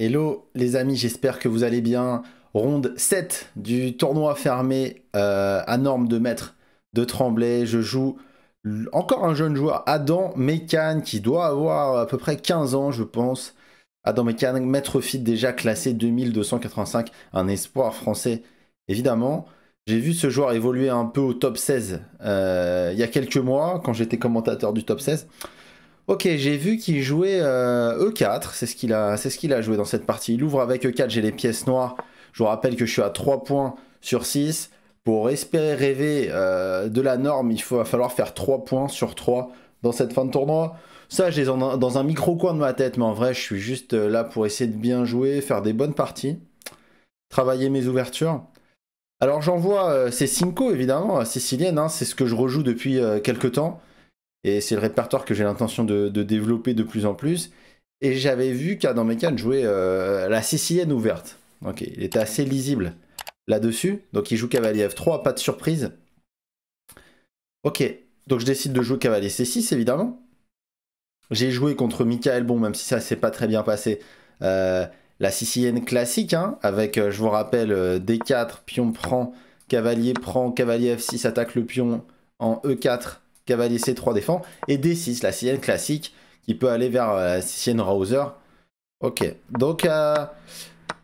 Hello les amis, j'espère que vous allez bien. Ronde 7 du tournoi fermé euh, à norme de maître de Tremblay. Je joue encore un jeune joueur, Adam Mécan, qui doit avoir à peu près 15 ans, je pense. Adam Mécan, maître fit déjà classé 2285, un espoir français, évidemment. J'ai vu ce joueur évoluer un peu au top 16 euh, il y a quelques mois, quand j'étais commentateur du top 16. Ok, j'ai vu qu'il jouait E4, euh, e c'est ce qu'il a, ce a joué dans cette partie. Il ouvre avec E4, j'ai les pièces noires. Je vous rappelle que je suis à 3 points sur 6. Pour espérer rêver euh, de la norme, il va falloir faire 3 points sur 3 dans cette fin de tournoi. Ça, j'ai dans un micro-coin de ma tête, mais en vrai, je suis juste euh, là pour essayer de bien jouer, faire des bonnes parties, travailler mes ouvertures. Alors j'en vois, c'est Cinco évidemment, sicilienne, hein. c'est ce que je rejoue depuis quelques temps. Et c'est le répertoire que j'ai l'intention de, développer de plus en plus. Et j'avais vu qu'Adam cas jouait euh, la Sicilienne ouverte. il était assez lisible là-dessus. Donc il joue cavalier F3, pas de surprise. Ok, donc je décide de jouer cavalier C6 évidemment. J'ai joué contre Michael Bon, même si ça s'est pas très bien passé. Euh, la Sicilienne classique, hein, avec, euh, je vous rappelle, D4, pion prend, cavalier prend, cavalier F6 attaque le pion en E4, cavalier C3 défend, et D6, la Sicilienne classique, qui peut aller vers euh, la Sicilienne Rouser. Ok, donc euh,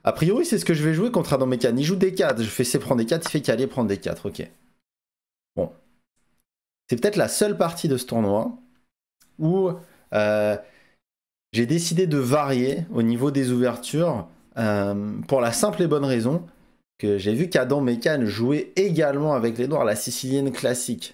a priori c'est ce que je vais jouer contre Adam Mécan. Il joue D4, je fais C prendre D4, il fait cavalier prendre D4, ok. Bon. C'est peut-être la seule partie de ce tournoi où euh, j'ai décidé de varier au niveau des ouvertures pour la simple et bonne raison que j'ai vu qu'Adam Mécan jouait également avec les noirs la sicilienne classique.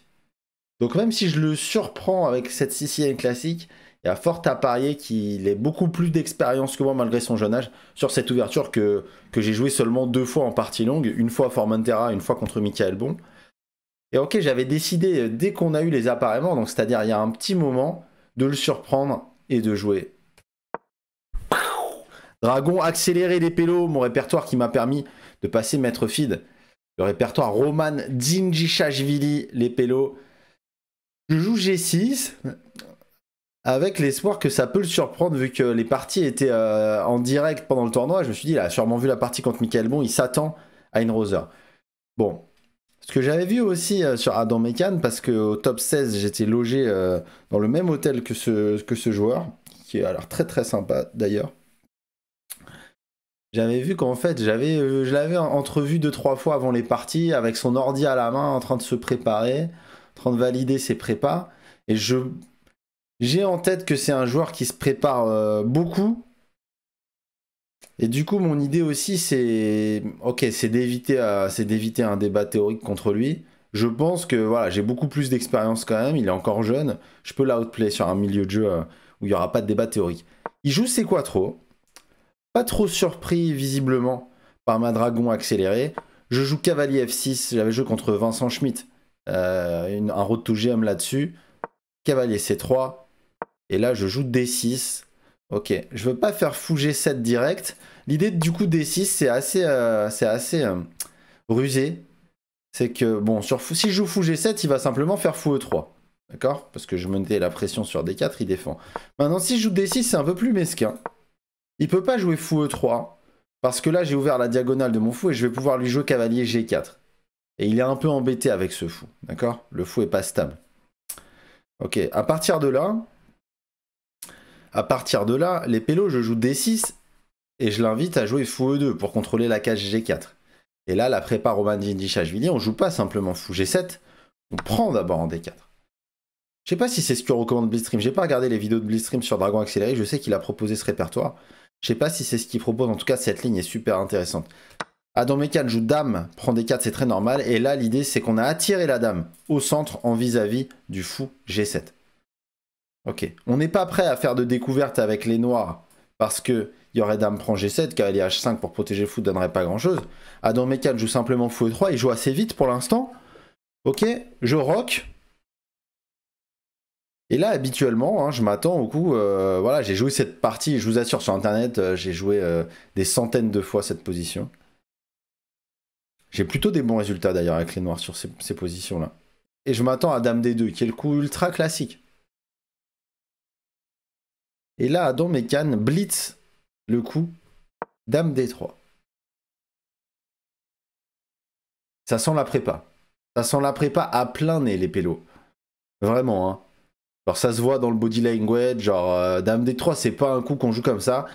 Donc même si je le surprends avec cette Sicilienne classique, il y a fort à parier qu'il ait beaucoup plus d'expérience que moi malgré son jeune âge sur cette ouverture que, j'ai joué seulement deux fois en partie longue, une fois à Formentera, une fois contre Michael Bon. Et ok, j'avais décidé euh, dès qu'on a eu les appareillements, donc c'est-à-dire il y a un petit moment, de le surprendre et de jouer. Dragon accéléré les pélos, mon répertoire qui m'a permis de passer maître feed. Le répertoire Roman Djinjishashvili, les pélos. Je joue G6 avec l'espoir que ça peut le surprendre vu que les parties étaient euh, en direct pendant le tournoi. Je me suis dit, il a sûrement vu la partie contre Michael Bon, il s'attend à une Roser. Bon. Ce que j'avais vu aussi euh, sur Adam ah, Mekan, parce qu'au top 16, j'étais logé euh, dans le même hôtel que ce, que ce joueur, qui est alors très très sympa d'ailleurs. J'avais vu qu'en fait, j'avais, je l'avais entrevu deux trois fois avant les parties, avec son ordi à la main, en train de se préparer en train de valider ses prépas. Et je j'ai en tête que c'est un joueur qui se prépare euh, beaucoup. Et du coup, mon idée aussi, c'est ok, c'est d'éviter, euh, d'éviter un débat théorique contre lui. Je pense que voilà, j'ai beaucoup plus d'expérience quand même. Il est encore jeune. Je peux l'outplay sur un milieu de jeu euh, où il n'y aura pas de débat théorique. Il joue quoi trop Pas trop surpris visiblement par ma dragon accélérée. Je joue cavalier F6. J'avais joué contre Vincent Schmitt euh, un road to GM là-dessus. Cavalier C3. Et là, je joue D6. Ok, je veux pas faire fou G7 direct. L'idée du coup D6, c'est assez, euh, c'est assez euh, rusé. C'est que, bon, sur si je joue fou G7, il va simplement faire fou E3. D'accord Parce que je mettais la pression sur D4, il défend. Maintenant, si je joue D6, c'est un peu plus mesquin. Il peut pas jouer fou E3. Parce que là, j'ai ouvert la diagonale de mon fou et je vais pouvoir lui jouer cavalier G4. Et il est un peu embêté avec ce fou, d'accord Le fou est pas stable. Ok, à partir de là, à partir de là, les pélos, je joue D6 et je l'invite à jouer fou E2 pour contrôler la cage G4. Et là, la prépa Roman dire, on joue pas simplement fou G7, on prend d'abord en D4. Je sais pas si c'est ce que recommande Blitzstream, j'ai pas regardé les vidéos de Blitzstream sur Dragon Accéléré, je sais qu'il a proposé ce répertoire. Je sais pas si c'est ce qu'il propose, en tout cas cette ligne est super intéressante. Adam ah, je joue dame, prend des 4, c'est très normal. Et là, l'idée, c'est qu'on a attiré la dame au centre en vis-à-vis du fou G7. Ok. On n'est pas prêt à faire de découverte avec les noirs parce que y aurait dame prend G7, car cavalier H5 pour protéger le fou donnerait pas grand-chose. Adam ah, je joue simplement fou E3, il joue assez vite pour l'instant. Ok, je rock. Et là, habituellement, hein, je m'attends au coup. Euh, voilà, j'ai joué cette partie, je vous assure, sur Internet, euh, j'ai joué euh, des centaines de fois cette position. J'ai plutôt des bons résultats d'ailleurs avec les noirs sur ces, positions-là. Et je m'attends à Dame D2, qui est le coup ultra classique. Et là, Adam Mécan blitz le coup Dame D3. Ça sent la prépa. Ça sent la prépa à plein nez, les pélos. Vraiment, hein. Alors, ça se voit dans le body language. Genre, euh, Dame D3, c'est pas un coup qu'on joue comme ça.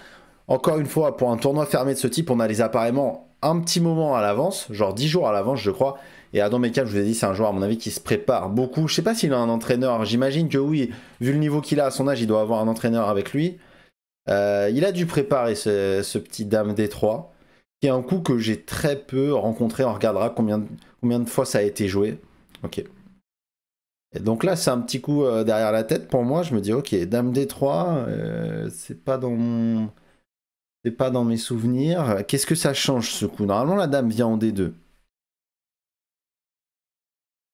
Encore une fois, pour un tournoi fermé de ce type, on a les apparemment un petit moment à l'avance, genre 10 jours à l'avance, je crois. Et Adam Mekal, je vous ai dit, c'est un joueur, à mon avis, qui se prépare beaucoup. Je sais pas s'il a un entraîneur. J'imagine que oui, vu le niveau qu'il a à son âge, il doit avoir un entraîneur avec lui. Euh, il a dû préparer ce, petit Dame D3, qui est un coup que j'ai très peu rencontré. On regardera combien, combien de fois ça a été joué. Ok. Et donc là, c'est un petit coup euh, derrière la tête pour moi. Je me dis, ok, Dame Détroit, 3 euh, c'est pas dans mon pas dans mes souvenirs. Qu'est-ce que ça change ce coup Normalement, la dame vient en D2.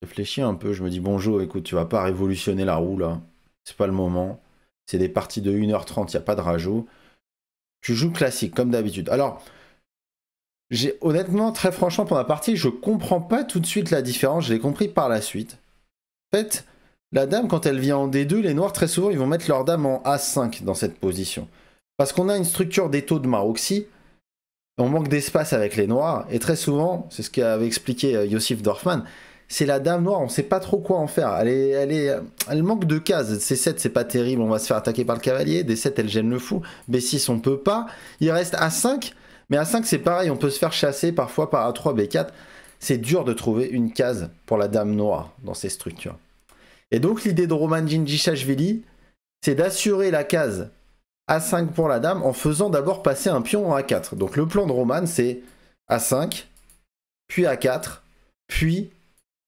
réfléchis un peu, je me dis bonjour, écoute, tu vas pas révolutionner la roue là. C'est pas le moment. C'est des parties de 1h30, il a pas de rajout. Tu joues classique, comme d'habitude. Alors, j'ai honnêtement, très franchement, pour ma partie, je comprends pas tout de suite la différence. Je l'ai compris par la suite. En fait, la dame, quand elle vient en D2, les noirs, très souvent, ils vont mettre leur dame en A5 dans cette position. Parce qu'on a une structure des de Maroxy, on manque d'espace avec les noirs, et très souvent, c'est ce qu'avait expliqué Yossif euh, Dorfman, c'est la dame noire, on ne sait pas trop quoi en faire. Elle, manque de cases. C7, c'est pas terrible, on va se faire attaquer par le cavalier. D7, elle gêne le fou. B6, on peut pas. Il reste A5, mais A5, c'est pareil, on peut se faire chasser parfois par A3, B4. C'est dur de trouver une case pour la dame noire dans ces structures. Et donc, l'idée de Roman Djindjichashvili, c'est d'assurer la case a5 pour la dame en faisant d'abord passer un pion en A4. Donc le plan de Roman, c'est A5, puis A4, puis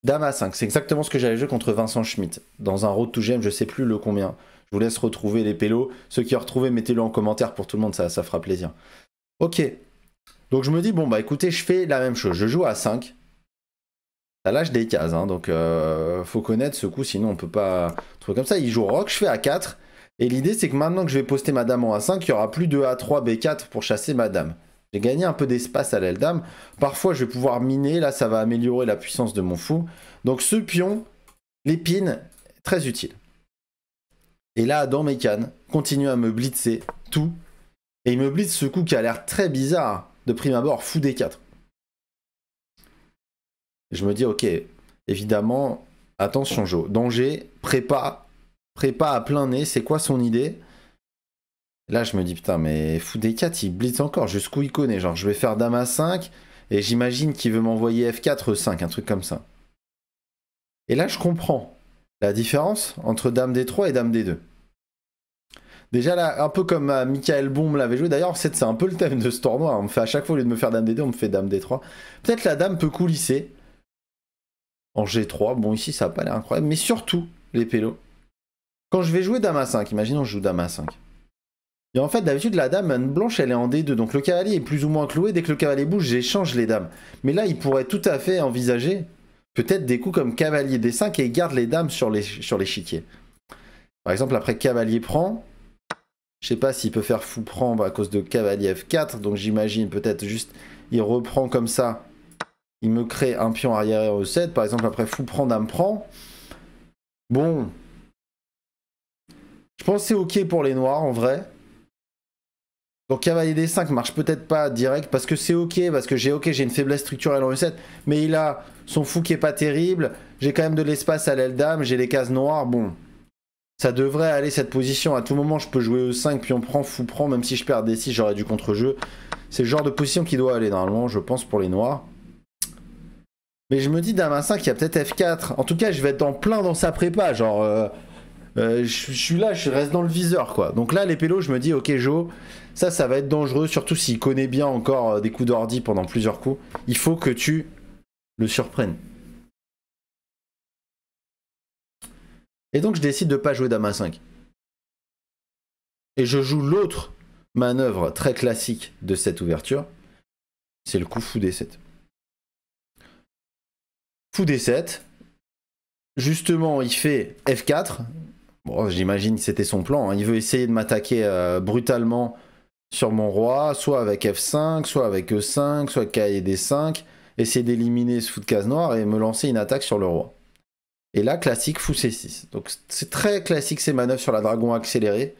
dame A5. C'est exactement ce que j'avais joué contre Vincent Schmitt dans un road to GM je sais plus le combien. Je vous laisse retrouver les pélos. Ceux qui ont retrouvé, mettez-le en commentaire pour tout le monde, ça, fera plaisir. Ok. Donc je me dis, bon bah écoutez, je fais la même chose. Je joue A5, ça lâche des cases, hein. donc euh, faut connaître ce coup, sinon on peut pas trouver comme ça. Il joue rock, je fais A4, et l'idée, c'est que maintenant que je vais poster ma dame en A5, il n'y aura plus de A3, B4 pour chasser ma dame. J'ai gagné un peu d'espace à l'aile dame. Parfois, je vais pouvoir miner. Là, ça va améliorer la puissance de mon fou. Donc, ce pion, l'épine, très utile. Et là, dans mes cannes, continue à me blitzer tout. Et il me blitz ce coup qui a l'air très bizarre de prime abord, fou D4. Je me dis, ok, évidemment, attention, Joe, Danger, prépa prépa à plein nez, c'est quoi son idée Là, je me dis, putain, mais fou des 4 il blitz encore, jusqu'où il connaît. Genre, je vais faire dame à 5, et j'imagine qu'il veut m'envoyer F4, 5, e un truc comme ça. Et là, je comprends la différence entre dame D3 et dame D2. Déjà là, un peu comme euh, Michael Baum l'avait joué, d'ailleurs c'est un peu le thème de ce tournoi, hein. on me fait à chaque fois au lieu de me faire dame D2, on me fait dame D3. Peut-être la dame peut coulisser en G3, bon ici ça a pas l'air incroyable, mais surtout les pélos, quand je vais jouer dame à 5, imaginons je joue dame à 5. Et en fait, d'habitude, la dame blanche, elle est en D2, donc le cavalier est plus ou moins cloué. Dès que le cavalier bouge, j'échange les dames. Mais là, il pourrait tout à fait envisager peut-être des coups comme cavalier D5 et il garde les dames sur l'échiquier. Sur Par exemple, après cavalier prend, je sais pas s'il peut faire fou prend à cause de cavalier F4, donc j'imagine peut-être juste il reprend comme ça. Il me crée un pion arrière E7, e par exemple après fou prend, dame prend. Bon, je pense que c'est ok pour les noirs en vrai. Donc cavalier des 5 marche peut-être pas direct parce que c'est ok, parce que j'ai ok, j'ai une faiblesse structurelle en E7, mais il a son fou qui est pas terrible, j'ai quand même de l'espace à l'aile dame, j'ai les cases noires, bon. Ça devrait aller cette position, à tout moment je peux jouer E5 puis on prend fou prend, même si je perds D6 j'aurais du contre-jeu. C'est le genre de position qui doit aller normalement je pense pour les noirs. Mais je me dis dame A5 il y a peut-être F4, en tout cas je vais être en plein dans sa prépa, genre... Euh, euh, je, suis là, je reste dans le viseur quoi. Donc là, les pélos, je me dis, ok, Joe, ça, ça va être dangereux, surtout s'il connaît bien encore euh, des coups d'ordi pendant plusieurs coups. Il faut que tu le surprennes. Et donc, je décide de pas jouer dame 5. Et je joue l'autre manœuvre très classique de cette ouverture. C'est le coup fou des 7. Fou des 7. Justement, il fait F4. Bon, j'imagine que c'était son plan. Hein. Il veut essayer de m'attaquer euh, brutalement sur mon roi, soit avec F5, soit avec E5, soit K d 5 essayer d'éliminer ce fou de case noire et me lancer une attaque sur le roi. Et là, classique, fou C6. Donc c'est très classique ces manœuvres sur la dragon accélérée.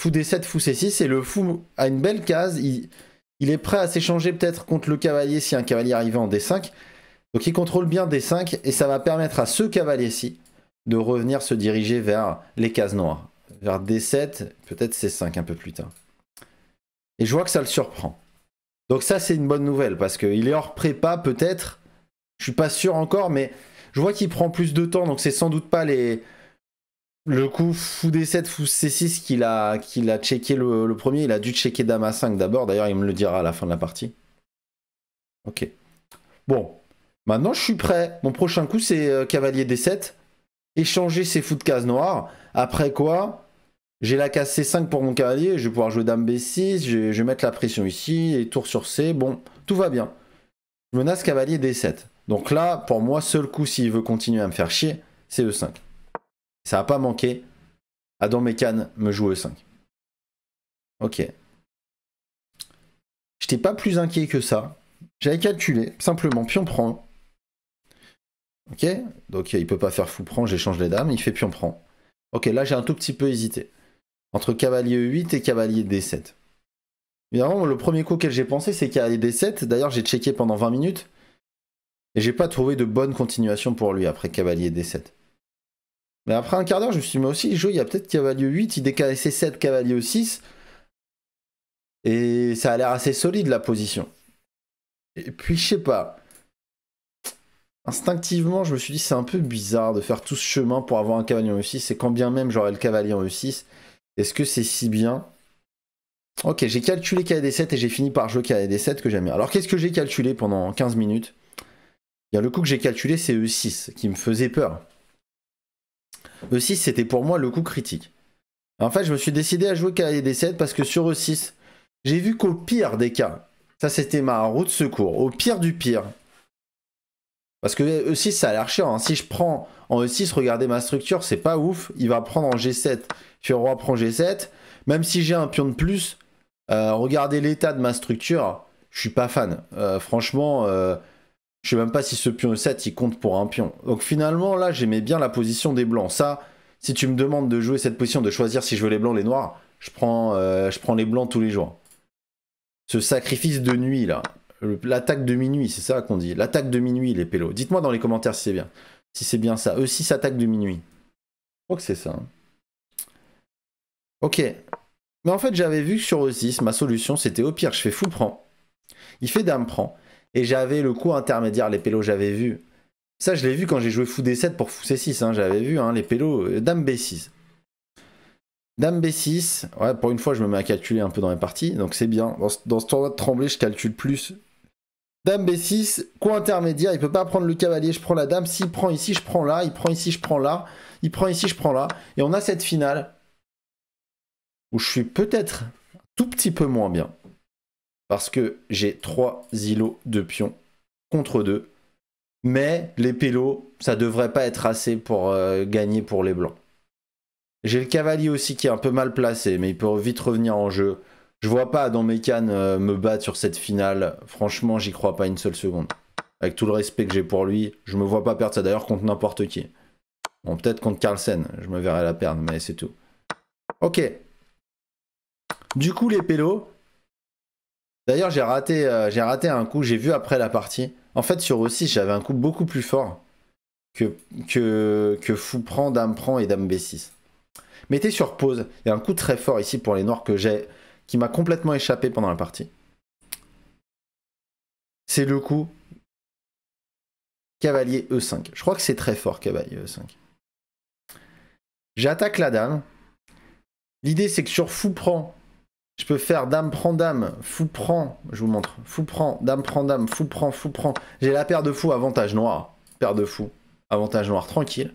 Fou D7, fou C6, et le fou a une belle case. Il, il est prêt à s'échanger peut-être contre le cavalier si un cavalier arrivait en D5. Donc il contrôle bien D5, et ça va permettre à ce cavalier-ci de revenir se diriger vers les cases noires. Vers D7, peut-être C5 un peu plus tard. Et je vois que ça le surprend. Donc ça, c'est une bonne nouvelle, parce qu'il est hors prépa peut-être. Je suis pas sûr encore, mais je vois qu'il prend plus de temps, donc c'est sans doute pas les... Le coup fou D7, fou C6 qu'il a, qu'il a checké le, premier, il a dû checker Dame 5 d'abord, d'ailleurs il me le dira à la fin de la partie. Ok. Bon, maintenant je suis prêt. Mon prochain coup c'est euh, Cavalier D7 échanger ses fous de case noire. Après quoi, j'ai la case C5 pour mon cavalier, je vais pouvoir jouer dame B6, je vais, mettre la pression ici, et tour sur C, bon, tout va bien. Je menace cavalier D7. Donc là, pour moi, seul coup, s'il veut continuer à me faire chier, c'est E5. Ça n'a pas manqué. Adam Mécan me joue E5. Ok. J'étais pas plus inquiet que ça. J'avais calculé, simplement, pion prend. Ok Donc il peut pas faire fou prend, j'échange les dames, il fait pion prend. Ok, là j'ai un tout petit peu hésité. Entre cavalier E8 et cavalier D7. Évidemment, le premier coup auquel j'ai pensé, c'est cavalier D7. D'ailleurs, j'ai checké pendant 20 minutes. Et j'ai pas trouvé de bonne continuation pour lui après cavalier D7. Mais après un quart d'heure, je me suis dit, mais aussi, il y a peut-être cavalier 8, il décalait C7, cavalier 6. Et ça a l'air assez solide la position. Et puis, je sais pas. Instinctivement, je me suis dit, c'est un peu bizarre de faire tout ce chemin pour avoir un cavalier en E6, et quand bien même j'aurais le cavalier en E6, est-ce que c'est si bien Ok, j'ai calculé KD7 et j'ai fini par jouer KD7 que j'aime bien. Alors qu'est-ce que j'ai calculé pendant 15 minutes le coup que j'ai calculé, c'est E6, qui me faisait peur. E6, c'était pour moi le coup critique. En fait, je me suis décidé à jouer KD7 parce que sur E6, j'ai vu qu'au pire des cas, ça c'était ma route de secours, au pire du pire, parce que E6, ça a l'air chiant. Hein. Si je prends en E6, regardez ma structure, c'est pas ouf. Il va prendre en G7. Fier roi prend G7. Même si j'ai un pion de plus, euh, regardez l'état de ma structure. Je suis pas fan. Euh, franchement, euh, je sais même pas si ce pion E7, il compte pour un pion. Donc finalement, là, j'aimais bien la position des blancs. Ça, si tu me demandes de jouer cette position, de choisir si je veux les blancs ou les noirs, je prends, je prends les blancs tous les jours. Ce sacrifice de nuit, là. L'attaque de minuit, c'est ça qu'on dit. L'attaque de minuit, les pélos. Dites-moi dans les commentaires si c'est bien. Si c'est bien ça. Eux 6 attaque de minuit. Je crois que c'est ça. Hein. Ok. Mais en fait, j'avais vu que sur E6, ma solution, c'était au pire, je fais fou prend. Il fait dame prend. Et j'avais le coup intermédiaire, les pélos, j'avais vu. Ça, je l'ai vu quand j'ai joué fou D7 pour fou C6. Hein. j'avais vu, hein, les pélos, euh, dame B6. Dame B6, ouais, pour une fois, je me mets à calculer un peu dans les parties, donc c'est bien. Dans dans ce tournoi de tremblé, je calcule plus Dame B6, coup intermédiaire, il peut pas prendre le cavalier, je prends la dame. S'il prend ici, je prends là. Il prend ici, je prends là. Il prend ici, je prends là. Et on a cette finale où je suis peut-être un tout petit peu moins bien. Parce que j'ai trois îlots de pions contre deux. Mais les pélos, ça devrait pas être assez pour euh, gagner pour les blancs. J'ai le cavalier aussi qui est un peu mal placé, mais il peut vite revenir en jeu. Je vois pas Adam Mécan euh, me battre sur cette finale. Franchement, j'y crois pas une seule seconde. Avec tout le respect que j'ai pour lui, je me vois pas perdre ça d'ailleurs contre n'importe qui. Bon, peut-être contre Carlsen, je me verrai la perdre, mais c'est tout. Ok. Du coup, les pélos. D'ailleurs, j'ai raté, euh, j'ai raté un coup, j'ai vu après la partie. En fait, sur aussi, j'avais un coup beaucoup plus fort que, que, que fou prend, dame prend et dame B6. Mettez sur pause. Il y a un coup très fort ici pour les noirs que j'ai qui m'a complètement échappé pendant la partie. C'est le coup cavalier E5. Je crois que c'est très fort, cavalier E5. J'attaque la dame. L'idée, c'est que sur fou prend, je peux faire dame prend dame, fou prend, je vous montre, fou prend, dame prend dame, fou prend, fou prend. J'ai la paire de fou, avantage noir. Paire de fou, avantage noir, tranquille.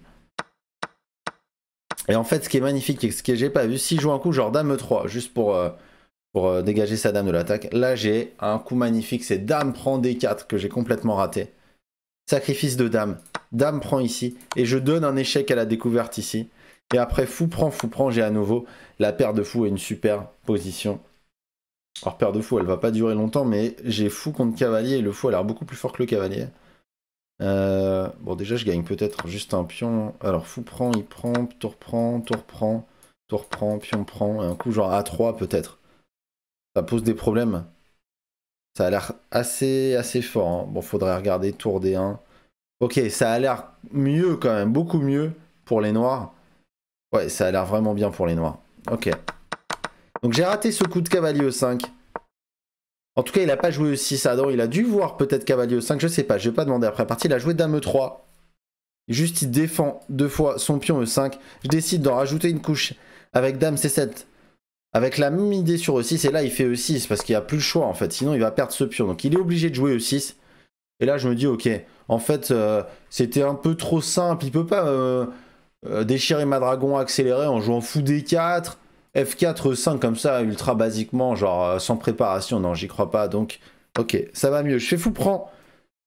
Et en fait, ce qui est magnifique ce que j'ai pas vu, si je joue un coup, genre dame E3, juste pour, euh, pour euh, dégager sa dame de l'attaque. Là, j'ai un coup magnifique, c'est dame prend D4 que j'ai complètement raté. Sacrifice de dame, dame prend ici, et je donne un échec à la découverte ici. Et après, fou prend, fou prend, j'ai à nouveau la paire de fou et une super position. Alors, paire de fou, elle va pas durer longtemps, mais j'ai fou contre cavalier, et le fou a l'air beaucoup plus fort que le cavalier. Euh, bon, déjà, je gagne peut-être juste un pion. Alors, fou prend, il prend, tour prend, tour prend, tour prend, pion prend, et un coup genre A3 peut-être. Ça pose des problèmes. Ça a l'air assez, assez fort. Hein. Bon, faudrait regarder tour d 1. Ok, ça a l'air mieux quand même, beaucoup mieux pour les noirs. Ouais, ça a l'air vraiment bien pour les noirs. Ok. Donc j'ai raté ce coup de cavalier e 5. En tout cas, il n'a pas joué e 6 Donc Il a dû voir peut-être cavalier e 5, je sais pas. Je vais pas demander après la partie. Il a joué dame e3. Juste, il défend deux fois son pion e5. Je décide d'en rajouter une couche avec dame c7. Avec la même idée sur E6, et là il fait E6 parce qu'il a plus le choix en fait, sinon il va perdre ce pion. Donc il est obligé de jouer E6. Et là je me dis ok, en fait euh, c'était un peu trop simple, il peut pas euh, euh, déchirer ma dragon accéléré en jouant fou D4, F4, E5 comme ça, ultra basiquement, genre sans préparation, non j'y crois pas. Donc ok, ça va mieux. Je fais fou prend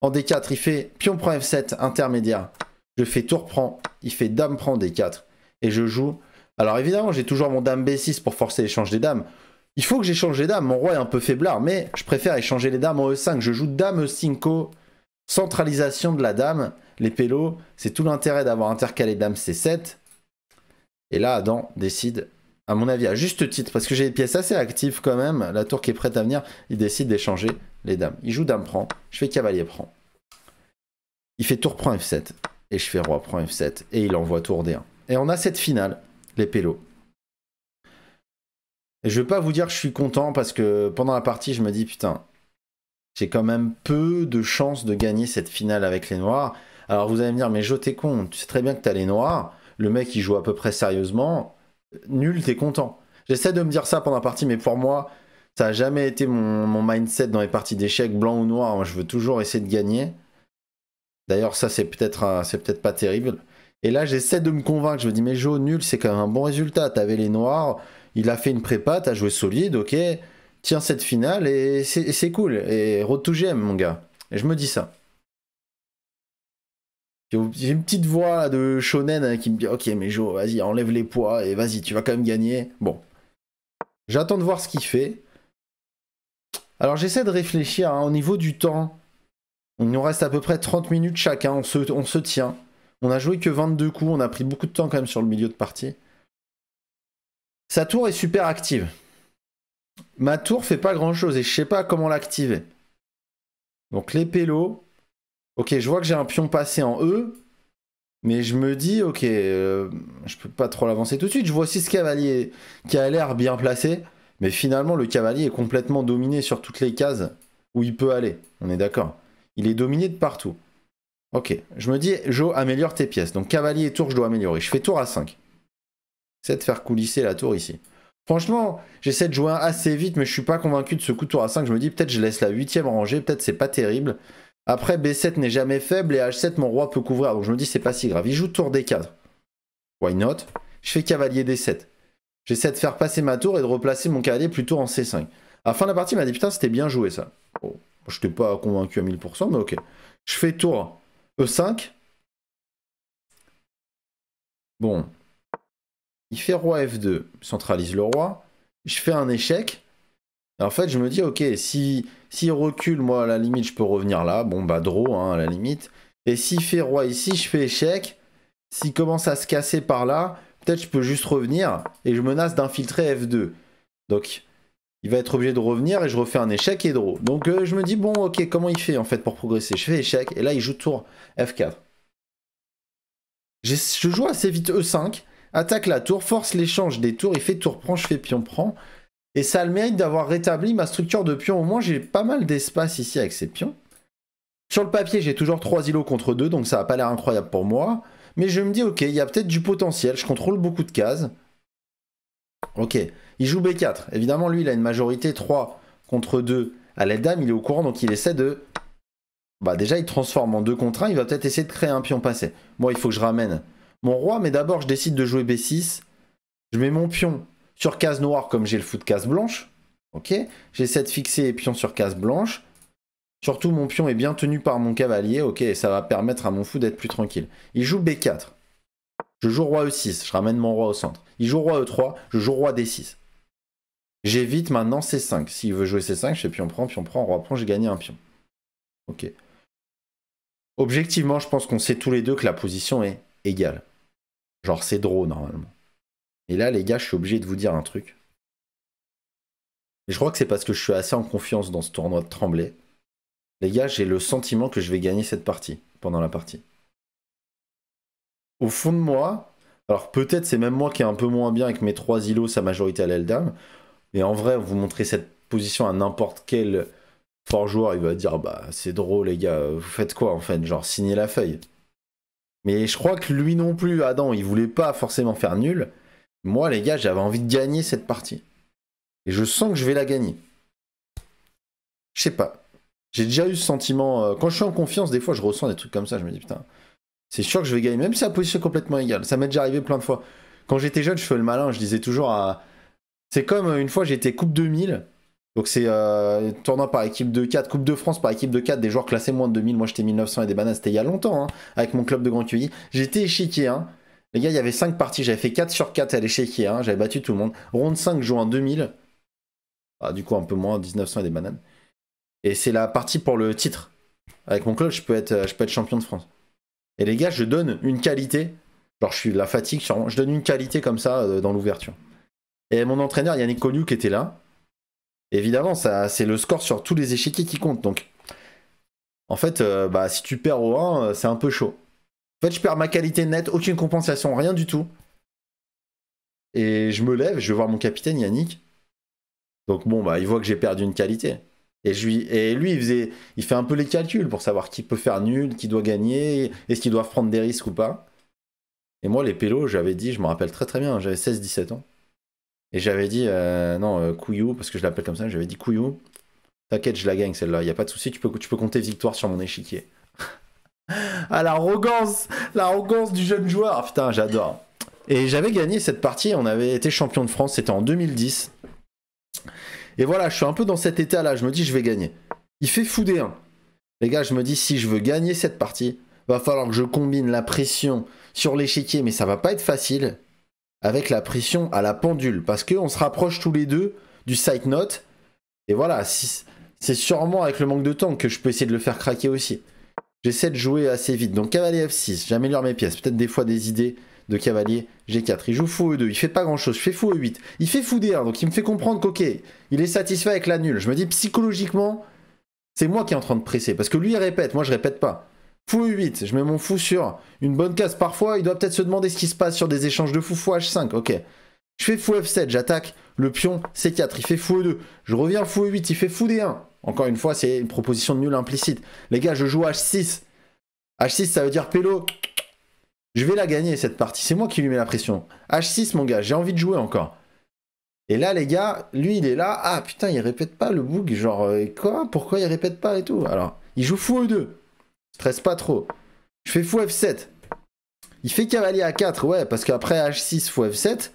en D4, il fait pion prend F7, intermédiaire. Je fais tour prend, il fait dame prend D4. Et je joue alors évidemment, j'ai toujours mon dame B6 pour forcer l'échange des dames. Il faut que j'échange les dames, mon roi est un peu faiblard, mais je préfère échanger les dames en E5. Je joue dame E5, centralisation de la dame, les pélos, c'est tout l'intérêt d'avoir intercalé dame C7. Et là, Adam décide, à mon avis, à juste titre, parce que j'ai des pièces assez actives quand même, la tour qui est prête à venir, il décide d'échanger les dames. Il joue dame prend, je fais cavalier prend. Il fait tour prend F7, et je fais roi prend F7, et il envoie tour D1. Et on a cette finale les pélos. Et je veux pas vous dire que je suis content parce que pendant la partie, je me dis putain, j'ai quand même peu de chances de gagner cette finale avec les noirs. Alors vous allez me dire, mais je t'es con, tu sais très bien que t'as les noirs, le mec il joue à peu près sérieusement, nul, t'es content. J'essaie de me dire ça pendant la partie, mais pour moi, ça n'a jamais été mon, mindset dans les parties d'échecs, blanc ou noir, moi, je veux toujours essayer de gagner. D'ailleurs, ça c'est peut-être pas terrible. Et là, j'essaie de me convaincre. Je me dis, mais Joe nul, c'est quand même un bon résultat. T'avais les noirs, il a fait une prépa, t'as joué solide, ok. Tiens cette finale et c'est cool. Et road to GM, mon gars. Et je me dis ça. J'ai une petite voix de shonen hein, qui me dit Ok, mais Joe vas-y, enlève les poids et vas-y, tu vas quand même gagner. Bon. J'attends de voir ce qu'il fait. Alors, j'essaie de réfléchir hein, au niveau du temps. Il nous reste à peu près 30 minutes chacun, on se tient. On a joué que 22 coups, on a pris beaucoup de temps quand même sur le milieu de partie. Sa tour est super active. Ma tour fait pas grand chose et je sais pas comment l'activer. Donc les pélos. Ok, je vois que j'ai un pion passé en E. Mais je me dis, ok, euh, je peux pas trop l'avancer tout de suite. Je vois aussi ce cavalier qui a l'air bien placé. Mais finalement, le cavalier est complètement dominé sur toutes les cases où il peut aller. On est d'accord. Il est dominé de partout. Ok, je me dis, Joe, améliore tes pièces. Donc cavalier et tour, je dois améliorer. Je fais tour à 5. J'essaie de faire coulisser la tour ici. Franchement, j'essaie de jouer assez vite, mais je suis pas convaincu de ce coup de tour à 5. Je me dis, peut-être je laisse la 8 rangée, peut-être c'est pas terrible. Après, B7 n'est jamais faible et H7, mon roi peut couvrir. Donc je me dis, c'est pas si grave. Il joue tour D4. Why not Je fais cavalier D7. J'essaie de faire passer ma tour et de replacer mon cavalier plutôt en C5. À la fin de la partie, il m'a dit, putain, c'était bien joué ça. Oh, je t'ai pas convaincu à 1000%, mais ok. Je fais tour E5. Bon. Il fait roi F2, centralise le roi. Je fais un échec. Et en fait, je me dis, ok, si s'il recule, moi, à la limite, je peux revenir là. Bon, bah, draw, hein, à la limite. Et s'il fait roi ici, je fais échec. S'il commence à se casser par là, peut-être je peux juste revenir et je menace d'infiltrer F2. Donc, il va être obligé de revenir et je refais un échec et draw. Donc euh, je me dis, bon, ok, comment il fait en fait pour progresser Je fais échec et là il joue tour F4. Je joue assez vite E5, attaque la tour, force l'échange des tours, il fait tour prend, je fais pion prend. Et ça a le mérite d'avoir rétabli ma structure de pion. Au moins j'ai pas mal d'espace ici avec ces pions. Sur le papier, j'ai toujours 3 îlots contre 2, donc ça n'a pas l'air incroyable pour moi. Mais je me dis, ok, il y a peut-être du potentiel, je contrôle beaucoup de cases. Ok. Il joue B4. Évidemment, lui, il a une majorité 3 contre 2 à l'aide dame. Il est au courant, donc il essaie de... Bah déjà, il transforme en 2 contre 1. Il va peut-être essayer de créer un pion passé. Moi, il faut que je ramène mon roi, mais d'abord, je décide de jouer B6. Je mets mon pion sur case noire comme j'ai le fou de case blanche. Ok. J'essaie de fixer pion sur case blanche. Surtout, mon pion est bien tenu par mon cavalier. Ok, ça va permettre à mon fou d'être plus tranquille. Il joue B4 je joue roi e6, je ramène mon roi au centre. Il joue roi e3, je joue roi d6. J'évite maintenant c5. S'il veut jouer c5, je fais pion prend, pion prend, roi prend, j'ai gagné un pion. Ok. Objectivement, je pense qu'on sait tous les deux que la position est égale. Genre c'est drôle, normalement. Et là, les gars, je suis obligé de vous dire un truc. je crois que c'est parce que je suis assez en confiance dans ce tournoi de Tremblay. Les gars, j'ai le sentiment que je vais gagner cette partie, pendant la partie au fond de moi, alors peut-être c'est même moi qui est un peu moins bien avec mes trois îlots, sa majorité à l'Eldam, mais en vrai, vous montrez cette position à n'importe quel fort joueur, il va dire ah bah c'est drôle les gars, vous faites quoi en fait, genre signer la feuille. Mais je crois que lui non plus, Adam, il voulait pas forcément faire nul. Moi les gars, j'avais envie de gagner cette partie. Et je sens que je vais la gagner. Je sais pas. J'ai déjà eu ce sentiment. Euh, quand je suis en confiance, des fois je ressens des trucs comme ça, je me dis putain, c'est sûr que je vais gagner, même si la position est complètement égale. Ça m'est déjà arrivé plein de fois. Quand j'étais jeune, je faisais le malin, je disais toujours à. C'est comme euh, une fois, j'étais Coupe 2000. Donc c'est euh, tournant par équipe de 4, Coupe de France par équipe de 4, des joueurs classés moins de 2000. Moi j'étais 1900 et des bananes, c'était il y a longtemps, hein, avec mon club de Grand QI. J'étais échiquier, hein. Les gars, il y avait 5 parties, j'avais fait 4 sur 4 à l'échiquier, hein. j'avais battu tout le monde. Ronde 5, je joue en 2000. Ah, du coup, un peu moins, 1900 et des bananes. Et c'est la partie pour le titre. Avec mon club, je peux être, euh, je peux être champion de France. Et les gars, je donne une qualité. Genre, je suis la fatigue, sûrement. Je donne une qualité comme ça euh, dans l'ouverture. Et mon entraîneur, Yannick Cognou, qui était là. Évidemment, ça, c'est le score sur tous les échiquiers qui compte. Donc, en fait, euh, bah, si tu perds au 1, euh, c'est un peu chaud. En fait, je perds ma qualité nette, aucune compensation, rien du tout. Et je me lève, je vais voir mon capitaine Yannick. Donc, bon, bah, il voit que j'ai perdu une qualité. Et, lui, il, faisait, il fait un peu les calculs pour savoir qui peut faire nul, qui doit gagner, est-ce qu'ils doivent prendre des risques ou pas. Et moi, les pélos, j'avais dit, je me rappelle très très bien, hein, j'avais 16-17 ans. Et j'avais dit, euh, non, couillou, euh, parce que je l'appelle comme ça, j'avais dit, couillou, t'inquiète, je la gagne celle-là, il a pas de souci, tu peux, tu peux compter victoire sur mon échiquier. ah, l'arrogance, l'arrogance du jeune joueur, ah, putain, j'adore. Et j'avais gagné cette partie, on avait été champion de France, c'était en 2010. Et voilà, je suis un peu dans cet état-là. Je me dis, je vais gagner. Il fait des 1. Les gars, je me dis, si je veux gagner cette partie, va falloir que je combine la pression sur l'échiquier, mais ça va pas être facile, avec la pression à la pendule. Parce qu'on se rapproche tous les deux du side note. Et voilà, c'est sûrement avec le manque de temps que je peux essayer de le faire craquer aussi. J'essaie de jouer assez vite. Donc cavalier F6, j'améliore mes pièces. Peut-être des fois des idées de cavalier G4. Il joue fou E2, il fait pas grand chose, je fais fou E8. Il fait fou e D1, donc il me fait comprendre qu'ok, il est satisfait avec la nulle. Je me dis psychologiquement, c'est moi qui est en train de presser, parce que lui il répète, moi je répète pas. Fou E8, je mets mon fou sur une bonne case. Parfois, il doit peut-être se demander ce qui se passe sur des échanges de fou, fou H5, ok. Je fais fou F7, j'attaque le pion C4, il fait fou E2. Je reviens fou E8, il fait fou D1. Encore une fois, c'est une proposition de nulle implicite. Les gars, je joue H6. H6, ça veut dire pélo, je vais la gagner cette partie. C'est moi qui lui mets la pression. H6, mon gars, j'ai envie de jouer encore. Et là, les gars, lui, il est là. Ah putain, il répète pas le bug. Genre, euh, quoi Pourquoi il répète pas et tout Alors, il joue fou E2. Stresse pas trop. Je fais fou F7. Il fait cavalier a 4, ouais, parce qu'après H6 fou F7,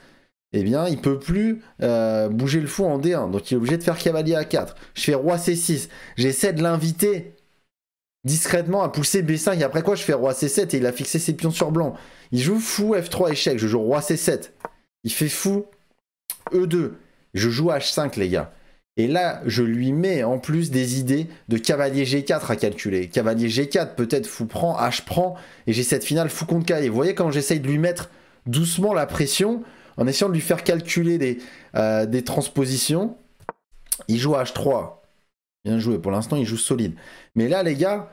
eh bien, il peut plus euh, bouger le fou en D1. Donc, il est obligé de faire cavalier a 4. Je fais roi C6. J'essaie de l'inviter discrètement à pousser B5 et après quoi je fais roi C7 et il a fixé ses pions sur blanc. Il joue fou F3 échec, je joue roi C7. Il fait fou E2. Je joue H5 les gars. Et là, je lui mets en plus des idées de cavalier G4 à calculer. Cavalier G4, peut-être fou prend, H prend, et j'ai cette finale fou contre cavalier. Vous voyez quand j'essaye de lui mettre doucement la pression, en essayant de lui faire calculer des, euh, des transpositions, il joue H3. Bien joué. Pour l'instant, il joue solide. Mais là, les gars,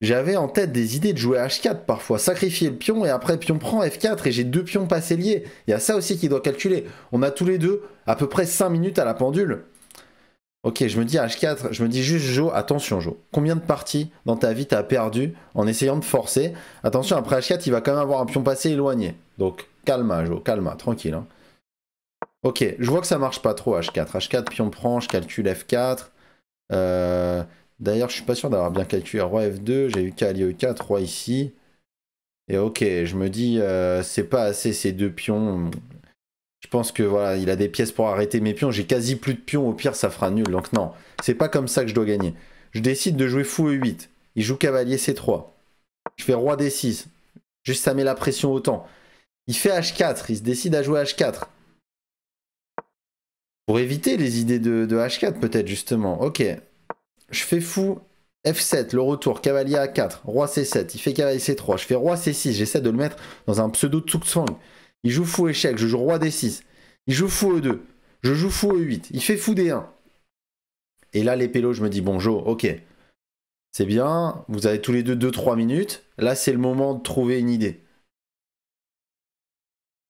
j'avais en tête des idées de jouer H4 parfois, sacrifier le pion et après pion prend F4 et j'ai deux pions passés liés. Il y a ça aussi qui doit calculer. On a tous les deux à peu près 5 minutes à la pendule. Ok, je me dis H4, je me dis juste Jo, attention Jo, combien de parties dans ta vie t'as perdu en essayant de forcer Attention, après H4, il va quand même avoir un pion passé éloigné. Donc calma Jo, calma, tranquille. Hein. Ok, je vois que ça marche pas trop H4. H4, pion prend, je calcule F4. Euh, d'ailleurs, je suis pas sûr d'avoir bien calculé. Roi F2, j'ai eu Kali E4, Roi ici. Et ok, je me dis, euh, c'est pas assez ces deux pions. Je pense que voilà, il a des pièces pour arrêter mes pions. J'ai quasi plus de pions. Au pire, ça fera nul. Donc non, c'est pas comme ça que je dois gagner. Je décide de jouer fou E8. Il joue cavalier C3. Je fais roi D6. Juste ça met la pression autant. Il fait H4. Il se décide à jouer H4. Pour éviter les idées de, H4 peut-être justement. Ok. Je fais fou. F7, le retour, cavalier A4, roi C7, il fait cavalier C3, je fais roi C6, j'essaie de le mettre dans un pseudo Tsuk-Tsang. Il joue fou échec, je joue roi D6. Il joue fou E2, je joue fou E8, il fait fou D1. Et là, les pélos, je me dis bonjour, ok. C'est bien, vous avez tous les deux 2-3 minutes. Là, c'est le moment de trouver une idée.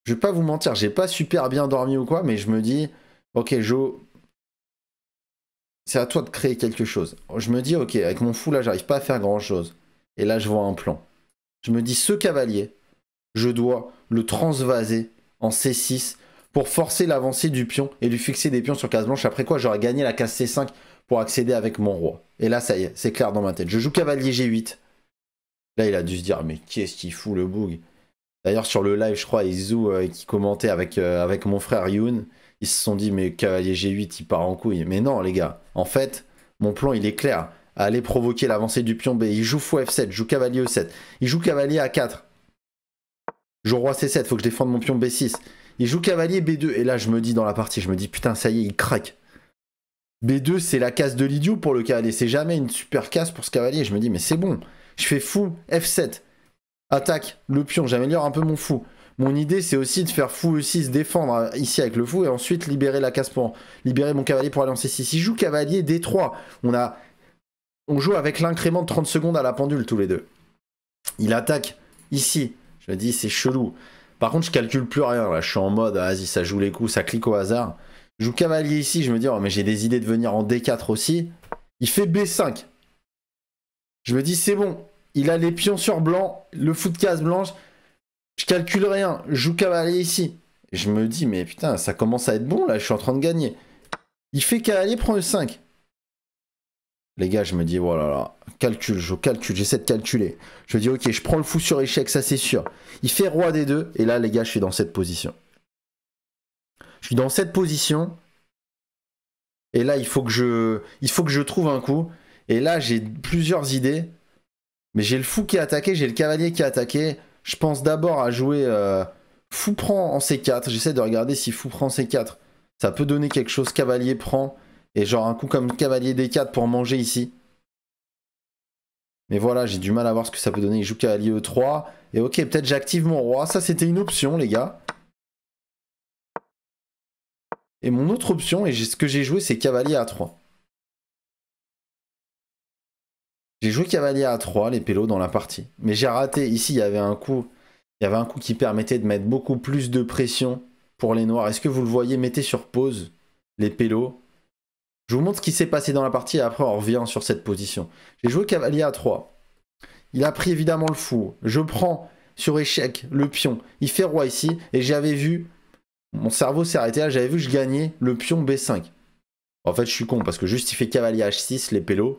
Je vais pas vous mentir, j'ai pas super bien dormi ou quoi, mais je me dis, Ok, Joe, c'est à toi de créer quelque chose. Je me dis, ok, avec mon fou là, j'arrive pas à faire grand chose. Et là, je vois un plan. Je me dis, ce cavalier, je dois le transvaser en C6 pour forcer l'avancée du pion et lui fixer des pions sur case blanche. Après quoi, j'aurais gagné la case C5 pour accéder avec mon roi. Et là, ça y est, c'est clair dans ma tête. Je joue cavalier G8. Là, il a dû se dire, mais qu'est-ce qu'il fout le boug D'ailleurs, sur le live, je crois, Izu euh, qui commentait avec, euh, avec mon frère Youn ils se sont dit, mais cavalier G8, il part en couille. Mais non, les gars, en fait, mon plan, il est clair. Aller provoquer l'avancée du pion B. Il joue fou F7, e il joue cavalier E7. Il joue cavalier A4. Je joue roi C7, faut que je défende mon pion B6. Il joue cavalier B2. Et là, je me dis dans la partie, je me dis, putain, ça y est, il craque. B2, c'est la casse de l'idiot pour le cavalier. C'est jamais une super casse pour ce cavalier. Je me dis, mais c'est bon. Je fais fou F7. Attaque le pion, j'améliore un peu mon fou. Mon idée, c'est aussi de faire fou aussi se défendre euh, ici avec le fou et ensuite libérer la casse pour libérer mon cavalier pour aller en C6. Si joue cavalier D3, on a on joue avec l'incrément de 30 secondes à la pendule tous les deux. Il attaque ici. Je me dis c'est chelou. Par contre, je calcule plus rien là, je suis en mode vas-y, ça joue les coups, ça clique au hasard. Je joue cavalier ici, je me dis oh, mais j'ai des idées de venir en D4 aussi. Il fait B5. Je me dis c'est bon, il a les pions sur blanc, le fou de case blanche. Je calcule rien, je joue cavalier ici. je me dis, mais putain, ça commence à être bon là, je suis en train de gagner. Il fait cavalier, prend le 5. Les gars, je me dis, voilà, oh là, calcule, je calcule, j'essaie de calculer. Je dis, ok, je prends le fou sur échec, ça c'est sûr. Il fait roi des deux, et là, les gars, je suis dans cette position. Je suis dans cette position, et là, il faut que je, il faut que je trouve un coup. Et là, j'ai plusieurs idées, mais j'ai le fou qui est attaqué, j'ai le cavalier qui est attaqué. Je pense d'abord à jouer euh, fou prend en C4. J'essaie de regarder si fou prend C4. Ça peut donner quelque chose. Cavalier prend. Et genre un coup comme cavalier D4 pour manger ici. Mais voilà, j'ai du mal à voir ce que ça peut donner. Il joue cavalier E3. Et ok, peut-être j'active mon roi. Ça, c'était une option, les gars. Et mon autre option, et ce que j'ai joué, c'est cavalier A3. J'ai joué cavalier à 3, les pélos, dans la partie. Mais j'ai raté. Ici, il y avait un coup. Il y avait un coup qui permettait de mettre beaucoup plus de pression pour les noirs. Est-ce que vous le voyez Mettez sur pause les pélos. Je vous montre ce qui s'est passé dans la partie et après on revient sur cette position. J'ai joué cavalier à 3. Il a pris évidemment le fou. Je prends sur échec le pion. Il fait roi ici et j'avais vu... Mon cerveau s'est arrêté là, j'avais vu que je gagnais le pion B5. En fait, je suis con parce que juste il fait cavalier H6, les pélos.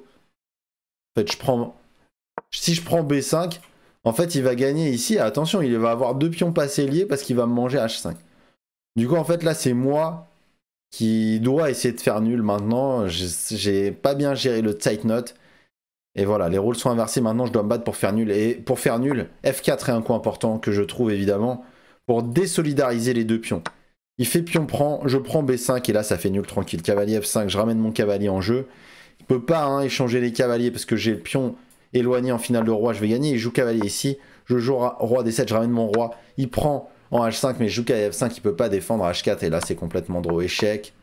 En fait, je prends. Si je prends B5, en fait, il va gagner ici. Attention, il va avoir deux pions passés liés parce qu'il va me manger H5. Du coup, en fait, là, c'est moi qui dois essayer de faire nul maintenant. J'ai pas bien géré le tight note. Et voilà, les rôles sont inversés. Maintenant, je dois me battre pour faire nul. Et pour faire nul, F4 est un coup important que je trouve évidemment pour désolidariser les deux pions. Il fait pion prend, je prends B5 et là ça fait nul tranquille. Cavalier F5, je ramène mon cavalier en jeu. Je peux pas hein, échanger les cavaliers parce que j'ai le pion éloigné en finale de roi, je vais gagner. Il joue cavalier ici, je joue roi d7, je ramène mon roi. Il prend en h5, mais je joue f5, il peut pas défendre h4. Et là, c'est complètement draw échec.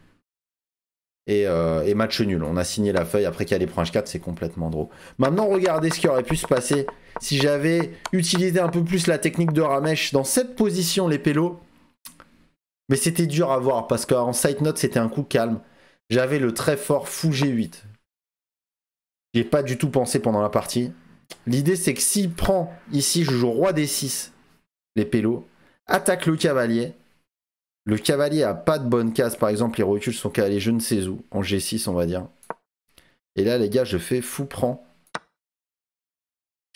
Et, euh, et, match nul. On a signé la feuille. Après qu'il ait pris h4, c'est complètement drôle. Maintenant, regardez ce qui aurait pu se passer si j'avais utilisé un peu plus la technique de Ramesh dans cette position, les pélos. Mais c'était dur à voir parce qu'en side note, c'était un coup calme. J'avais le très fort fou G8. J'ai pas du tout pensé pendant la partie. L'idée, c'est que s'il prend ici, je joue roi des 6, les pélos, attaque le cavalier. Le cavalier a pas de bonne case, par exemple, il recule son cavalier je ne sais où, en G6, on va dire. Et là, les gars, je fais fou prend.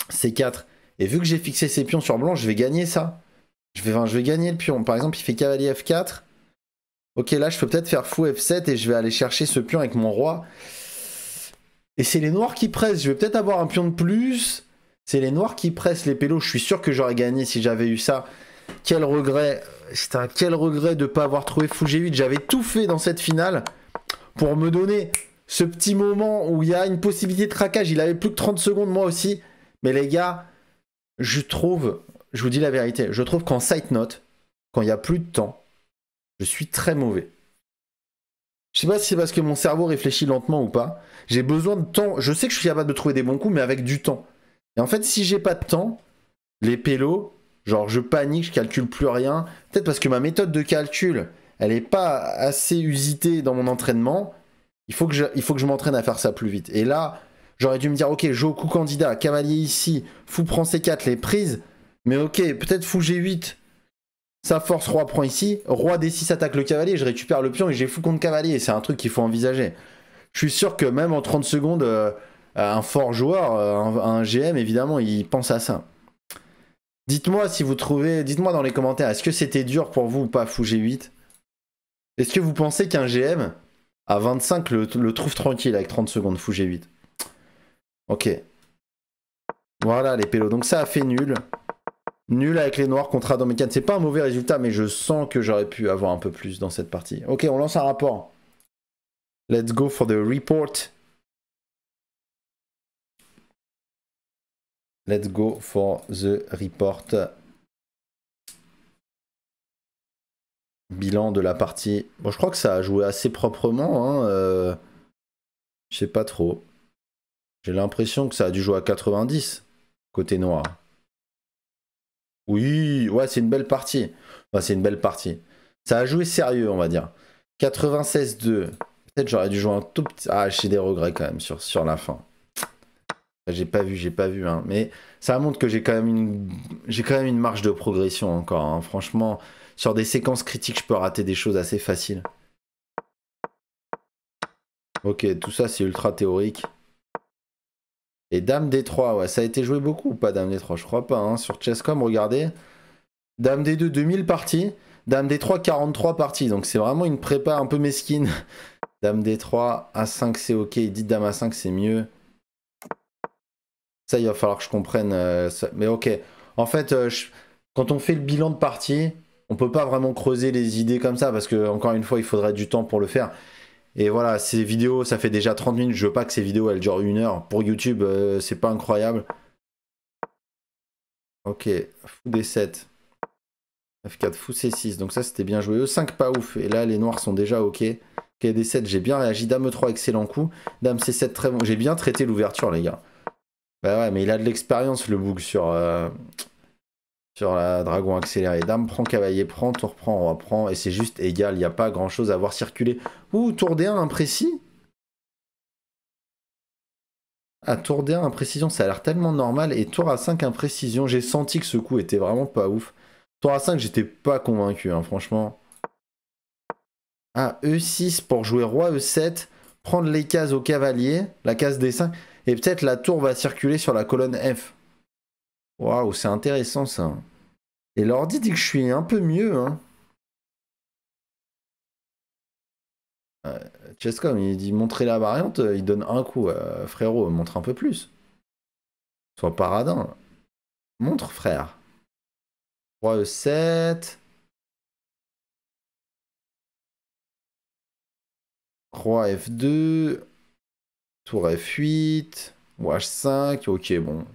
C4. Et vu que j'ai fixé ces pions sur blanc, je vais gagner ça. Je vais, je vais gagner le pion. Par exemple, il fait cavalier F4. Ok, là, je peux peut-être faire fou F7 et je vais aller chercher ce pion avec mon roi. Et c'est les noirs qui pressent. Je vais peut-être avoir un pion de plus. C'est les noirs qui pressent les pélos. Je suis sûr que j'aurais gagné si j'avais eu ça. Quel regret. C'est un quel regret de ne pas avoir trouvé fou G8. J'avais tout fait dans cette finale pour me donner ce petit moment où il y a une possibilité de craquage. Il avait plus que 30 secondes, moi aussi. Mais les gars, je trouve, je vous dis la vérité, je trouve qu'en side note, quand il n'y a plus de temps, je suis très mauvais. Je sais pas si c'est parce que mon cerveau réfléchit lentement ou pas. J'ai besoin de temps. Je sais que je suis capable de trouver des bons coups, mais avec du temps. Et en fait, si j'ai pas de temps, les pélos, genre je panique, je calcule plus rien. Peut-être parce que ma méthode de calcul, elle est pas assez usitée dans mon entraînement. Il faut que je, il faut que je m'entraîne à faire ça plus vite. Et là, j'aurais dû me dire, ok, au coup candidat, cavalier ici, fou prend C4, les prises. Mais ok, peut-être fou G8, sa force roi prend ici, roi d6 attaque le cavalier, je récupère le pion et j'ai fou contre cavalier. C'est un truc qu'il faut envisager. Je suis sûr que même en 30 secondes, euh, un fort joueur, euh, un, GM évidemment, il pense à ça. Dites-moi si vous trouvez, dites-moi dans les commentaires, est-ce que c'était dur pour vous ou pas fou G8 Est-ce que vous pensez qu'un GM à 25 le, le, trouve tranquille avec 30 secondes fou G8 Ok. Voilà les pélos, donc ça a fait nul. Nul avec les noirs contre Adam C'est pas un mauvais résultat, mais je sens que j'aurais pu avoir un peu plus dans cette partie. Ok, on lance un rapport. Let's go for the report. Let's go for the report. Bilan de la partie. Bon, je crois que ça a joué assez proprement. Hein. Euh, je sais pas trop. J'ai l'impression que ça a dû jouer à 90 côté noir. Oui, ouais, c'est une belle partie. c'est une belle partie. Ça a joué sérieux, on va dire. 96-2. Peut-être j'aurais dû jouer un tout petit. Ah, j'ai des regrets quand même sur, sur la fin. J'ai pas vu, j'ai pas vu. Hein. Mais ça montre que j'ai quand, même une... quand même une marge de progression encore. Hein. Franchement, sur des séquences critiques, je peux rater des choses assez faciles. Ok, tout ça c'est ultra théorique. Et Dame D3, ouais, ça a été joué beaucoup ou pas Dame D3 Je crois pas, hein. sur Chesscom, regardez. Dame D2, 2000 parties. Dame D3, 43 parties. Donc c'est vraiment une prépa un peu mesquine. Dame D3, A5 c'est ok, Dites Dame A5 c'est mieux. Ça, il va falloir que je comprenne. Euh, Mais ok, en fait, euh, quand on fait le bilan de partie, on peut pas vraiment creuser les idées comme ça parce que, encore une fois, il faudrait du temps pour le faire. Et voilà, ces vidéos, ça fait déjà 30 minutes. Je veux pas que ces vidéos, elles durent une heure. Pour YouTube, euh, c'est pas incroyable. Ok, fou d 7. F4, fou C6. Donc ça, c'était bien joué. E5, pas ouf. Et là, les noirs sont déjà ok. Ok, D7, j'ai bien réagi. Dame 3 e excellent coup. Dame C7, très bon. J'ai bien traité l'ouverture, les gars. Bah ouais, mais il a de l'expérience, le bug, sur... Euh, sur la dragon accéléré. Dame prend, cavalier prend, tour prend, roi prend, et c'est juste égal, il n'y a pas grand chose à voir circuler. Ouh, tour D1 imprécis à ah, tour D1 imprécision, ça a l'air tellement normal, et tour A5 imprécision, j'ai senti que ce coup était vraiment pas ouf. Tour A5, j'étais pas convaincu, hein, franchement. à ah, E6 pour jouer roi E7, prendre les cases au cavalier, la case D5, et peut-être la tour va circuler sur la colonne F. Waouh, c'est intéressant ça. Et l'ordi dit que je suis un peu mieux. Hein. Euh, il dit montrer la variante, euh, il donne un coup. Euh, frérot, montre un peu plus. Sois paradin. Montre, frère. 3 E7. Roi F2. Tour F8. Ou H5. Ok, bon.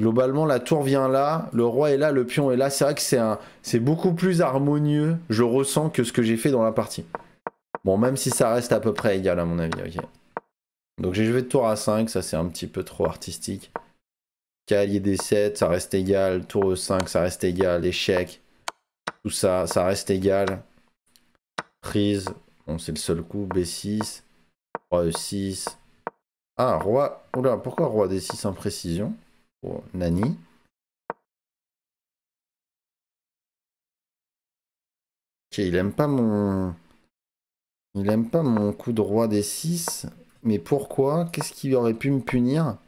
Globalement, la tour vient là, le roi est là, le pion est là. C'est vrai que c'est un, c'est beaucoup plus harmonieux, je ressens, que ce que j'ai fait dans la partie. Bon, même si ça reste à peu près égal à mon avis, Donc j'ai joué de tour à 5, ça c'est un petit peu trop artistique. Cavalier D7, ça reste égal. Tour E5, ça reste égal. Échec, tout ça, ça reste égal. Prise, bon c'est le seul coup. B6, Roi E6. Ah, Roi, oula, pourquoi Roi D6 imprécision Nani. Ok, il aime pas mon... Il aime pas mon coup de roi des 6. Mais pourquoi Qu'est-ce qui aurait pu me punir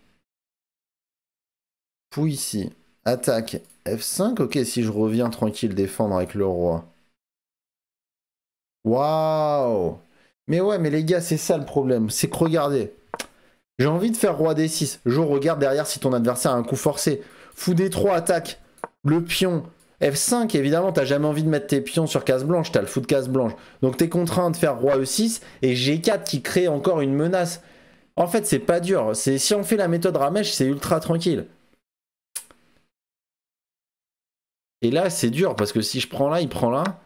Pou ici. Attaque F5. Ok, si je reviens tranquille défendre avec le roi. Waouh Mais ouais, mais les gars, c'est ça le problème. C'est que regardez, j'ai envie de faire roi d6. Je regarde derrière si ton adversaire a un coup forcé. Fou d3 attaque. Le pion. F5, évidemment, t'as jamais envie de mettre tes pions sur casse blanche, t'as le fou de casse blanche. Donc t'es contraint de faire roi E6 et G4 qui crée encore une menace. En fait, c'est pas dur. Si on fait la méthode Ramesh, c'est ultra tranquille. Et là, c'est dur parce que si je prends là, il prend là.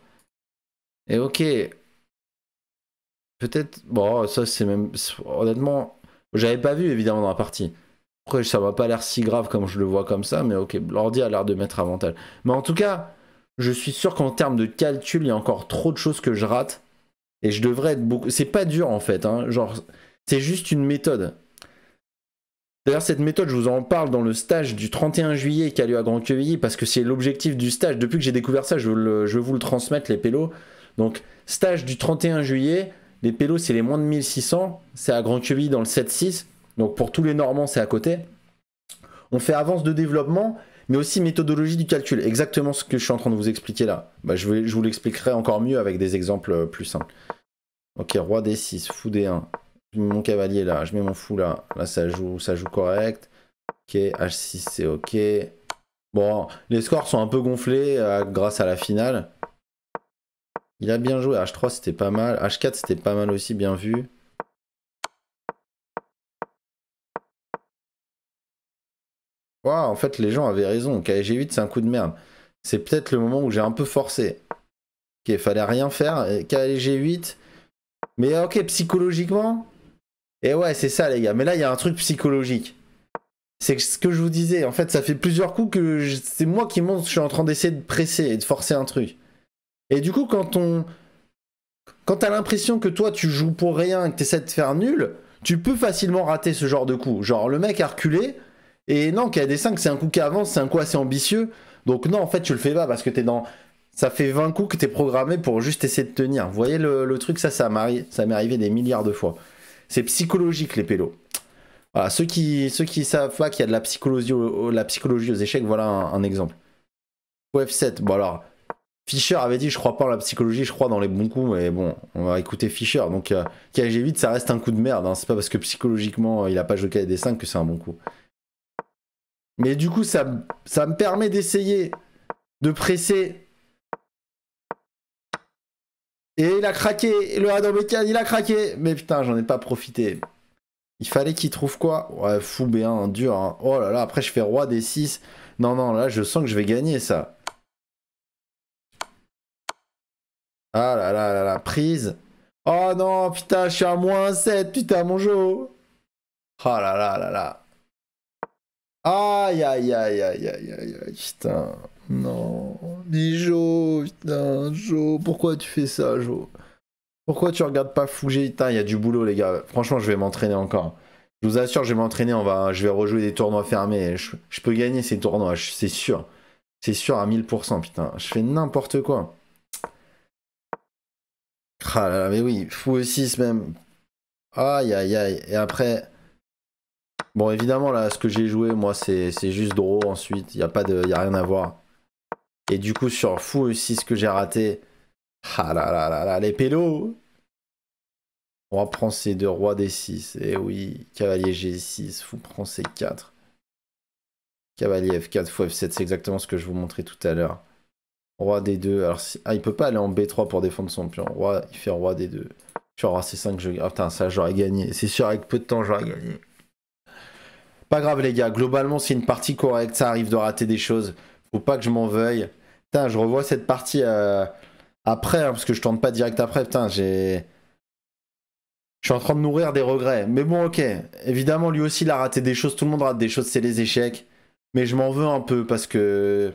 Et ok. Peut-être. Bon, ça, c'est même. Honnêtement, j'avais pas vu évidemment dans la partie. Après, ça m'a pas l'air si grave comme je le vois comme ça, mais ok, l'ordi a l'air de mettre avantage. Mais en tout cas, je suis sûr qu'en termes de calcul, il y a encore trop de choses que je rate. Et je devrais être beaucoup. C'est pas dur en fait, hein. genre, c'est juste une méthode. D'ailleurs, cette méthode, je vous en parle dans le stage du 31 juillet qui a lieu à Grand Quevilly, parce que c'est l'objectif du stage. Depuis que j'ai découvert ça, je vais le, vous le transmettre, les pélos. Donc, stage du 31 juillet, les pélos, c'est les moins de 1600. C'est à Grand Queville dans le 7-6. Donc pour tous les Normands, c'est à côté. On fait avance de développement, mais aussi méthodologie du calcul. Exactement ce que je suis en train de vous expliquer là. Bah, je, vous l'expliquerai encore mieux avec des exemples euh, plus simples. Ok, roi D6, fou D1. mon cavalier là, je mets mon fou là. Là, ça joue, ça joue correct. Ok, H6, c'est ok. Bon, les scores sont un peu gonflés euh, grâce à la finale. Il a bien joué. H3, c'était pas mal. H4, c'était pas mal aussi, bien vu. Waouh, en fait, les gens avaient raison. KG8, c'est un coup de merde. C'est peut-être le moment où j'ai un peu forcé. Ok, fallait rien faire. KG8. Mais ok, psychologiquement. Et ouais, c'est ça, les gars. Mais là, il y a un truc psychologique. C'est ce que je vous disais. En fait, ça fait plusieurs coups que c'est moi qui monte. Je suis en train d'essayer de presser et de forcer un truc. Et du coup, quand on. Quand t'as l'impression que toi tu joues pour rien et que t'essaies de faire nul, tu peux facilement rater ce genre de coup. Genre le mec a reculé, et non, a des 5 c'est un coup qui avance, c'est un coup assez ambitieux. Donc non, en fait tu le fais pas parce que t'es dans. Ça fait 20 coups que t'es programmé pour juste essayer de tenir. Vous voyez le, truc, ça, ça m'est arrivé des milliards de fois. C'est psychologique les pélos. Voilà, ceux qui ceux qui savent pas qu'il y a de la psychologie, la psychologie aux échecs, voilà un, exemple. F7, bon alors, Fischer avait dit je crois pas en la psychologie, je crois dans les bons coups, mais bon, on va écouter Fischer. Donc euh, KG8, ça reste un coup de merde. Hein. C'est pas parce que psychologiquement euh, il a pas joué KD5 que c'est un bon coup. Mais du coup, ça, ça me permet d'essayer de presser. Et il a craqué, le il a craqué. Mais putain, j'en ai pas profité. Il fallait qu'il trouve quoi Ouais, fou B1, dur. Hein. Oh là là, après je fais roi D6. Non, non, là je sens que je vais gagner ça. Ah là là là là, prise. Oh non, putain, je suis à moins 7, putain, mon Joe Oh là là là là. Aïe, aïe, aïe, aïe, aïe, aïe, aïe, putain. Non. Mais putain, Jo, pourquoi tu fais ça, Jo Pourquoi tu regardes pas Fougé Putain, il y a du boulot, les gars. Franchement, je vais m'entraîner encore. Je vous assure, je vais m'entraîner, va, je vais rejouer des tournois fermés. Je, je peux gagner ces tournois, c'est sûr. C'est sûr à 1000%, putain. Je fais n'importe quoi. Ah là là, mais oui, fou e 6 même. Aïe aïe aïe. Et après. Bon, évidemment, là, ce que j'ai joué, moi, c'est juste draw ensuite. Il n'y a, de, a rien à voir. Et du coup, sur fou 6 que j'ai raté. Ah là là là là, les pélos On prend ces deux roi D6. et eh oui, cavalier G6, fou prend C4. Cavalier F4, fou F7, c'est exactement ce que je vous montrais tout à l'heure. Roi des 2 Alors, Ah, il peut pas aller en B3 pour défendre son pion. Roi, il fait roi D2. Sur roi C5, je... Ah putain, ça, j'aurais gagné. C'est sûr, avec peu de temps, j'aurais gagné. Pas grave, les gars. Globalement, c'est une partie correcte. Ça arrive de rater des choses. Faut pas que je m'en veuille. Putain, je revois cette partie euh, après, hein, parce que je tente pas direct après. Putain, j'ai... Je suis en train de nourrir des regrets. Mais bon, ok. Évidemment, lui aussi, il a raté des choses. Tout le monde rate des choses. C'est les échecs. Mais je m'en veux un peu parce que...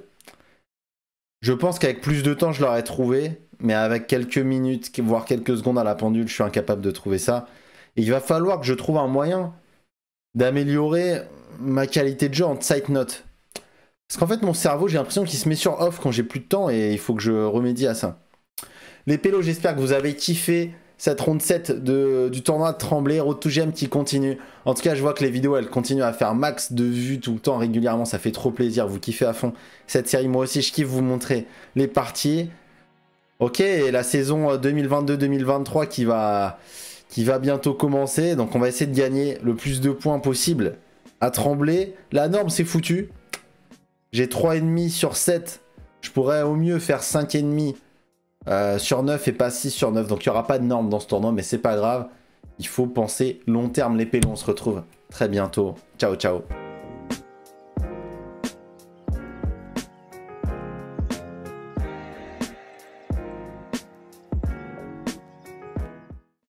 Je pense qu'avec plus de temps, je l'aurais trouvé, mais avec quelques minutes, voire quelques secondes à la pendule, je suis incapable de trouver ça. il va falloir que je trouve un moyen d'améliorer ma qualité de jeu en sight note. Parce qu'en fait, mon cerveau, j'ai l'impression qu'il se met sur off quand j'ai plus de temps et il faut que je remédie à ça. Les pélos, j'espère que vous avez kiffé cette ronde 7 de, du tournoi de Tremblay, Road qui continue. En tout cas, je vois que les vidéos, elles continuent à faire max de vues tout le temps régulièrement. Ça fait trop plaisir, vous kiffez à fond cette série. Moi aussi, je kiffe vous montrer les parties. Ok, la saison 2022-2023 qui va, qui va bientôt commencer. Donc, on va essayer de gagner le plus de points possible à Tremblay. La norme, c'est foutu. J'ai 3,5 sur 7. Je pourrais au mieux faire 5,5 euh, sur 9 et pas 6 sur 9. Donc il n'y aura pas de normes dans ce tournoi, mais c'est pas grave. Il faut penser long terme. Les pélons, on se retrouve très bientôt. Ciao, ciao.